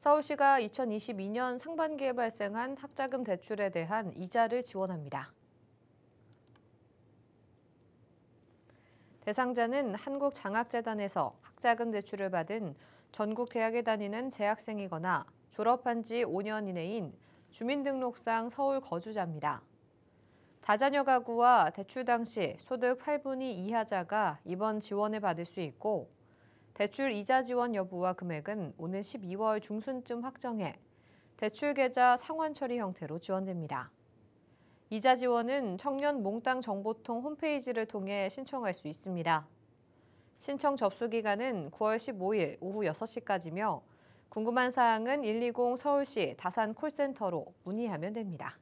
서울시가 2022년 상반기에 발생한 학자금 대출에 대한 이자를 지원합니다. 대상자는 한국장학재단에서 학자금 대출을 받은 전국 대학에 다니는 재학생이거나 졸업한 지 5년 이내인 주민등록상 서울 거주자입니다. 다자녀 가구와 대출 당시 소득 8분위 이하자가 이번 지원을 받을 수 있고 대출 이자 지원 여부와 금액은 오는 12월 중순쯤 확정해 대출 계좌 상환 처리 형태로 지원됩니다. 이자 지원은 청년 몽땅 정보통 홈페이지를 통해 신청할 수 있습니다. 신청 접수 기간은 9월 15일 오후 6시까지며 궁금한 사항은 120 서울시 다산 콜센터로 문의하면 됩니다.